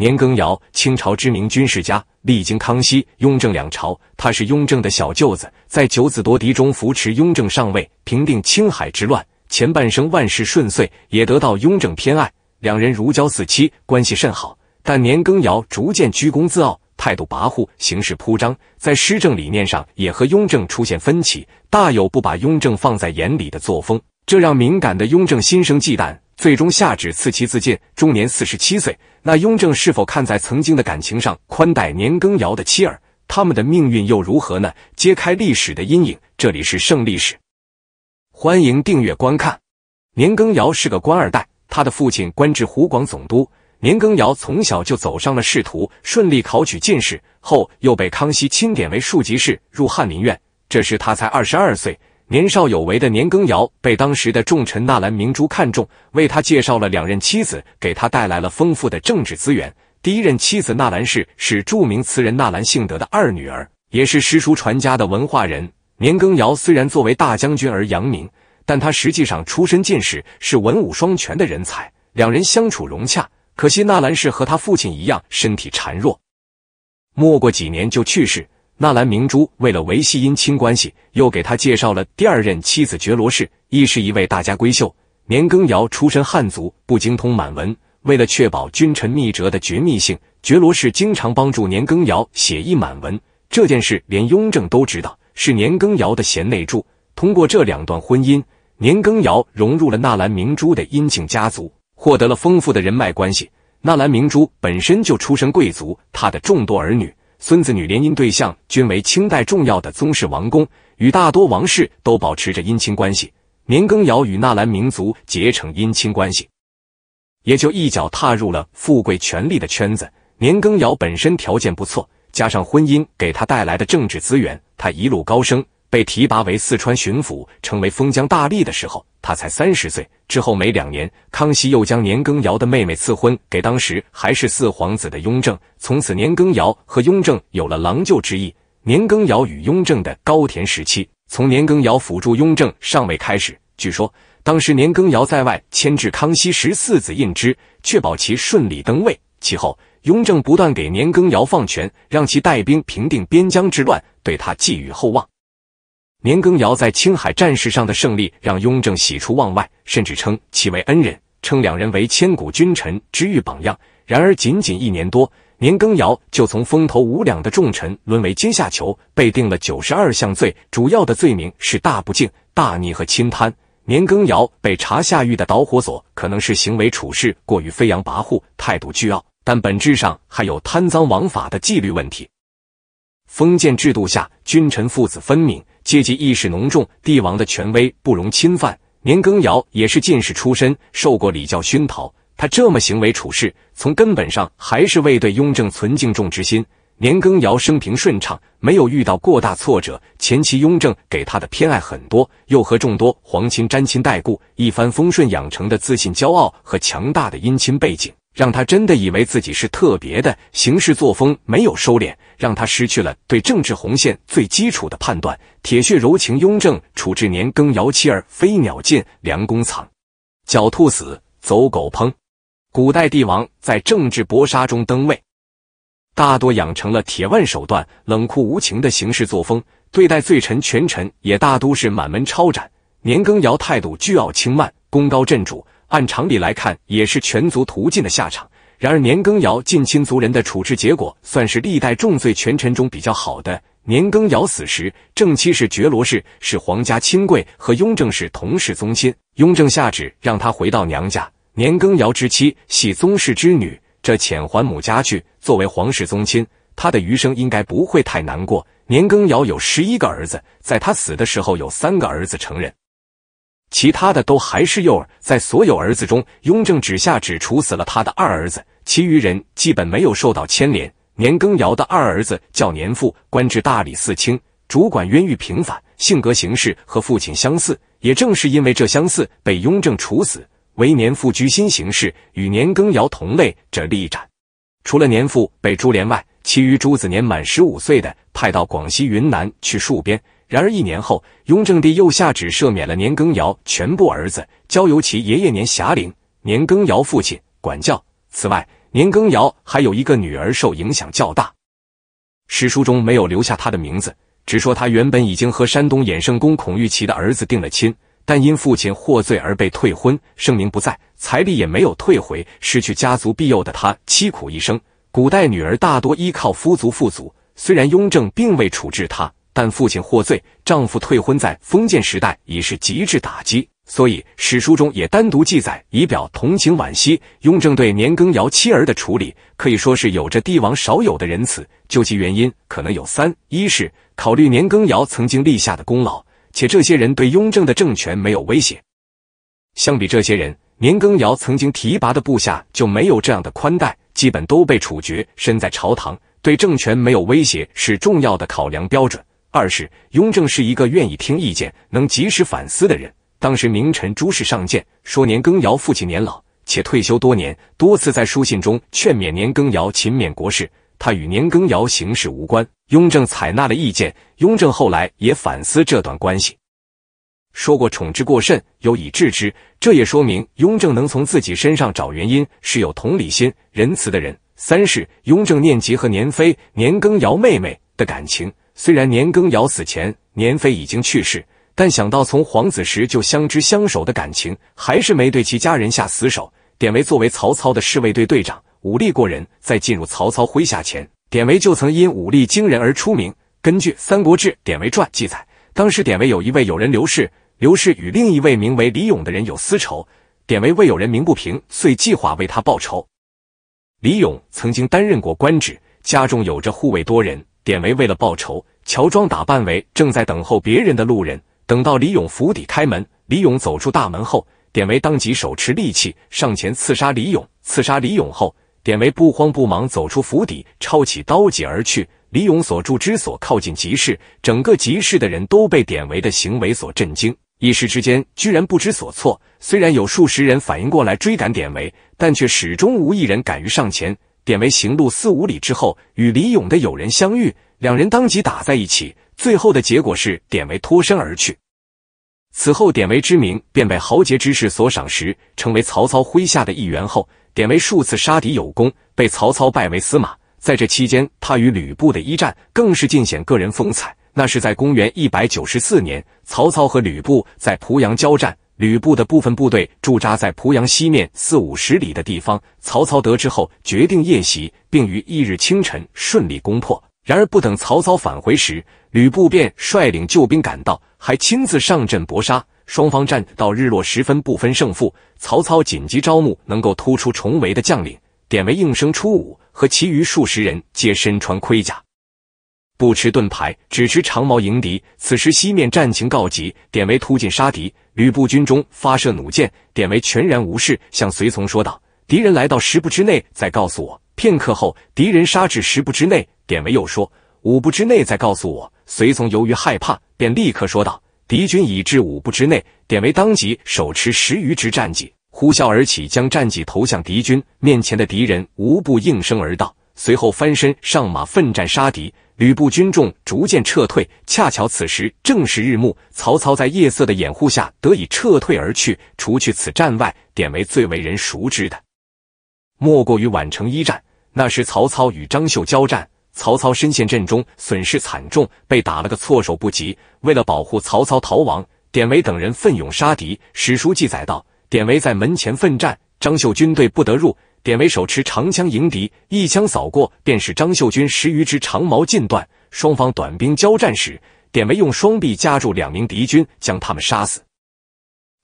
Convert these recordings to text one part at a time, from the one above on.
年羹尧，清朝知名军事家，历经康熙、雍正两朝，他是雍正的小舅子，在九子夺嫡中扶持雍正上位，平定青海之乱。前半生万事顺遂，也得到雍正偏爱，两人如胶似漆，关系甚好。但年羹尧逐渐居功自傲，态度跋扈，行事铺张，在施政理念上也和雍正出现分歧，大有不把雍正放在眼里的作风，这让敏感的雍正心生忌惮。最终下旨赐其自尽，终年四十七岁。那雍正是否看在曾经的感情上宽待年羹尧的妻儿？他们的命运又如何呢？揭开历史的阴影，这里是《胜历史》，欢迎订阅观看。年羹尧是个官二代，他的父亲官至湖广总督，年羹尧从小就走上了仕途，顺利考取进士后又被康熙钦点为庶吉士，入翰林院，这时他才二十二岁。年少有为的年羹尧被当时的重臣纳兰明珠看中，为他介绍了两任妻子，给他带来了丰富的政治资源。第一任妻子纳兰氏是著名词人纳兰性德的二女儿，也是诗书传家的文化人。年羹尧虽然作为大将军而扬名，但他实际上出身进士，是文武双全的人才。两人相处融洽，可惜纳兰氏和他父亲一样身体孱弱，没过几年就去世。纳兰明珠为了维系姻亲关系，又给他介绍了第二任妻子觉罗氏，亦是一位大家闺秀。年羹尧出身汉族，不精通满文，为了确保君臣密折的绝密性，觉罗氏经常帮助年羹尧写译满文。这件事连雍正都知道，是年羹尧的贤内助。通过这两段婚姻，年羹尧融入了纳兰明珠的姻亲家族，获得了丰富的人脉关系。纳兰明珠本身就出身贵族，他的众多儿女。孙子女联姻对象均为清代重要的宗室王公，与大多王室都保持着姻亲关系。年羹尧与纳兰民族结成姻亲关系，也就一脚踏入了富贵权力的圈子。年羹尧本身条件不错，加上婚姻给他带来的政治资源，他一路高升。被提拔为四川巡抚，成为封疆大吏的时候，他才三十岁。之后没两年，康熙又将年羹尧的妹妹赐婚给当时还是四皇子的雍正，从此年羹尧和雍正有了郎舅之意。年羹尧与雍正的高田时期，从年羹尧辅助雍正尚未开始。据说当时年羹尧在外牵制康熙十四子胤禛，确保其顺利登位。其后，雍正不断给年羹尧放权，让其带兵平定边疆之乱，对他寄予厚望。年羹尧在青海战事上的胜利，让雍正喜出望外，甚至称其为恩人，称两人为千古君臣之誉榜样。然而，仅仅一年多，年羹尧就从风头无两的重臣沦为阶下囚，被定了九十二项罪，主要的罪名是大不敬、大逆和侵贪。年羹尧被查下狱的导火索，可能是行为处事过于飞扬跋扈，态度倨傲，但本质上还有贪赃枉法的纪律问题。封建制度下，君臣父子分明，阶级意识浓重，帝王的权威不容侵犯。年羹尧也是进士出身，受过礼教熏陶，他这么行为处事，从根本上还是未对雍正存敬重之心。年羹尧生平顺畅，没有遇到过大挫折，前期雍正给他的偏爱很多，又和众多皇亲沾亲带故，一帆风顺养成的自信、骄傲和强大的姻亲背景。让他真的以为自己是特别的，行事作风没有收敛，让他失去了对政治红线最基础的判断。铁血柔情，雍正处置年羹尧妻儿，飞鸟尽，良弓藏；狡兔死，走狗烹。古代帝王在政治搏杀中登位，大多养成了铁腕手段、冷酷无情的行事作风，对待罪臣权臣也大都是满门抄斩。年羹尧态度倨傲轻慢，功高震主。按常理来看，也是全族屠尽的下场。然而，年羹尧近亲族人的处置结果，算是历代重罪权臣中比较好的。年羹尧死时，正妻是觉罗氏，是皇家亲贵，和雍正是同氏宗亲。雍正下旨让他回到娘家。年羹尧之妻系宗室之女，这遣还母家去。作为皇室宗亲，他的余生应该不会太难过。年羹尧有十一个儿子，在他死的时候，有三个儿子成人。其他的都还是幼儿，在所有儿子中，雍正只下旨处死了他的二儿子，其余人基本没有受到牵连。年羹尧的二儿子叫年富，官至大理寺卿，主管冤狱平反，性格行事和父亲相似。也正是因为这相似，被雍正处死。为年富居心行事与年羹尧同类，这立斩。除了年富被株连外，其余诸子年满十五岁的，派到广西、云南去戍边。然而一年后，雍正帝又下旨赦免了年羹尧全部儿子，交由其爷爷年霞龄、年羹尧父亲管教。此外，年羹尧还有一个女儿受影响较大，史书中没有留下她的名字，只说她原本已经和山东衍圣公孔玉琪的儿子定了亲，但因父亲获罪而被退婚，声明不在，财力也没有退回，失去家族庇佑的她凄苦一生。古代女儿大多依靠夫族父族，虽然雍正并未处置她。但父亲获罪，丈夫退婚，在封建时代已是极致打击，所以史书中也单独记载，以表同情惋惜。雍正对年羹尧妻儿的处理，可以说是有着帝王少有的仁慈。究其原因，可能有三：一是考虑年羹尧曾经立下的功劳，且这些人对雍正的政权没有威胁；相比这些人，年羹尧曾经提拔的部下就没有这样的宽待，基本都被处决。身在朝堂，对政权没有威胁是重要的考量标准。二是雍正是一个愿意听意见、能及时反思的人。当时名臣朱氏上谏说，年羹尧父亲年老且退休多年，多次在书信中劝勉年羹尧勤勉国事，他与年羹尧行事无关。雍正采纳了意见。雍正后来也反思这段关系，说过宠之过甚，有以治之。这也说明雍正能从自己身上找原因，是有同理心、仁慈的人。三是雍正念及和年妃、年羹尧妹妹的感情。虽然年羹尧死前，年妃已经去世，但想到从皇子时就相知相守的感情，还是没对其家人下死手。典韦作为曹操的侍卫队队长，武力过人，在进入曹操麾下前，典韦就曾因武力惊人而出名。根据《三国志·典韦传》记载，当时典韦有一位友人刘氏，刘氏与另一位名为李勇的人有私仇，典韦为友人鸣不平，遂计划为他报仇。李勇曾经担任过官职，家中有着护卫多人。典韦为了报仇，乔装打扮为正在等候别人的路人。等到李勇府邸开门，李勇走出大门后，典韦当即手持利器上前刺杀李勇。刺杀李勇后，典韦不慌不忙走出府邸，抄起刀戟而去。李勇所住之所靠近集市，整个集市的人都被典韦的行为所震惊，一时之间居然不知所措。虽然有数十人反应过来追赶典韦，但却始终无一人敢于上前。典韦行路四五里之后，与李勇的友人相遇，两人当即打在一起，最后的结果是典韦脱身而去。此后，典韦之名便被豪杰之士所赏识，成为曹操麾下的一员。后，典韦数次杀敌有功，被曹操拜为司马。在这期间，他与吕布的一战更是尽显个人风采。那是在公元一百九十四年，曹操和吕布在濮阳交战。吕布的部分部队驻扎在濮阳西面四五十里的地方。曹操得知后，决定夜袭，并于翌日清晨顺利攻破。然而，不等曹操返回时，吕布便率领救兵赶到，还亲自上阵搏杀。双方战到日落时分，不分胜负。曹操紧急招募能够突出重围的将领，典韦应声出武，和其余数十人皆身穿盔甲。不持盾牌，只持长矛迎敌。此时西面战情告急，典韦突进杀敌。吕布军中发射弩箭，典韦全然无视，向随从说道：“敌人来到十步之内，再告诉我。”片刻后，敌人杀至十步之内，典韦又说：“五步之内再告诉我。”随从由于害怕，便立刻说道：“敌军已至五步之内。”典韦当即手持十余支战戟，呼啸而起，将战戟投向敌军面前的敌人，无不应声而倒。随后翻身上马，奋战杀敌。吕布军众逐渐撤退，恰巧此时正是日暮，曹操在夜色的掩护下得以撤退而去。除去此战外，典韦最为人熟知的，莫过于宛城一战。那时曹操与张绣交战，曹操身陷阵中，损失惨重，被打了个措手不及。为了保护曹操逃亡，典韦等人奋勇杀敌。史书记载道：典韦在门前奋战，张绣军队不得入。典韦手持长枪迎敌，一枪扫过，便是张绣军十余支长矛尽断。双方短兵交战时，典韦用双臂夹住两名敌军，将他们杀死。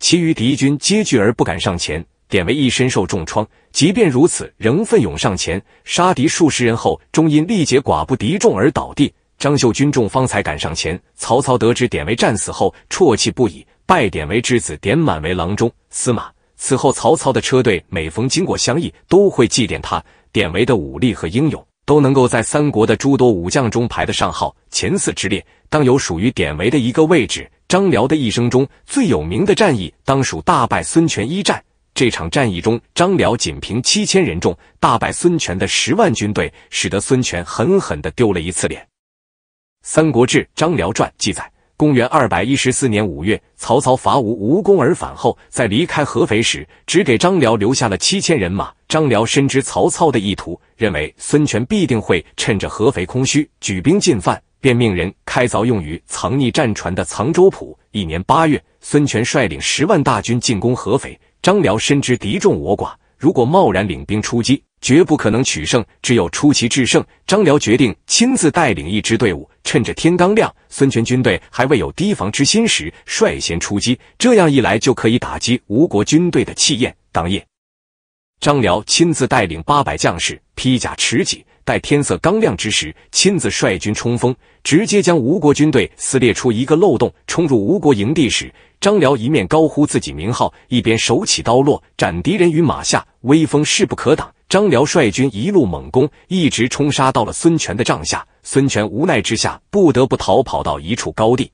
其余敌军皆惧而不敢上前。典韦一身受重创，即便如此，仍奋勇上前，杀敌数十人后，终因力竭寡不敌众而倒地。张绣军众方才敢上前。曹操得知典韦战死后，啜泣不已，拜典韦之子典满为郎中、司马。此后，曹操的车队每逢经过襄邑，都会祭奠他。典韦的武力和英勇，都能够在三国的诸多武将中排得上号，前四之列。当有属于典韦的一个位置。张辽的一生中最有名的战役，当属大败孙权一战。这场战役中，张辽仅凭七千人众，大败孙权的十万军队，使得孙权狠狠的丢了一次脸。《三国志·张辽传》记载。公元二百一十四年五月，曹操伐吴无功而返后，在离开合肥时，只给张辽留下了七千人马。张辽深知曹操的意图，认为孙权必定会趁着合肥空虚举兵进犯，便命人开凿用于藏匿战船的藏州浦。一年八月，孙权率领十万大军进攻合肥，张辽深知敌众我寡。如果贸然领兵出击，绝不可能取胜。只有出奇制胜。张辽决定亲自带领一支队伍，趁着天刚亮、孙权军队还未有提防之心时，率先出击。这样一来，就可以打击吴国军队的气焰。当夜，张辽亲自带领八百将士，披甲持戟。待天色刚亮之时，亲自率军冲锋，直接将吴国军队撕裂出一个漏洞，冲入吴国营地时，张辽一面高呼自己名号，一边手起刀落，斩敌人于马下，威风势不可挡。张辽率军一路猛攻，一直冲杀到了孙权的帐下，孙权无奈之下，不得不逃跑到一处高地。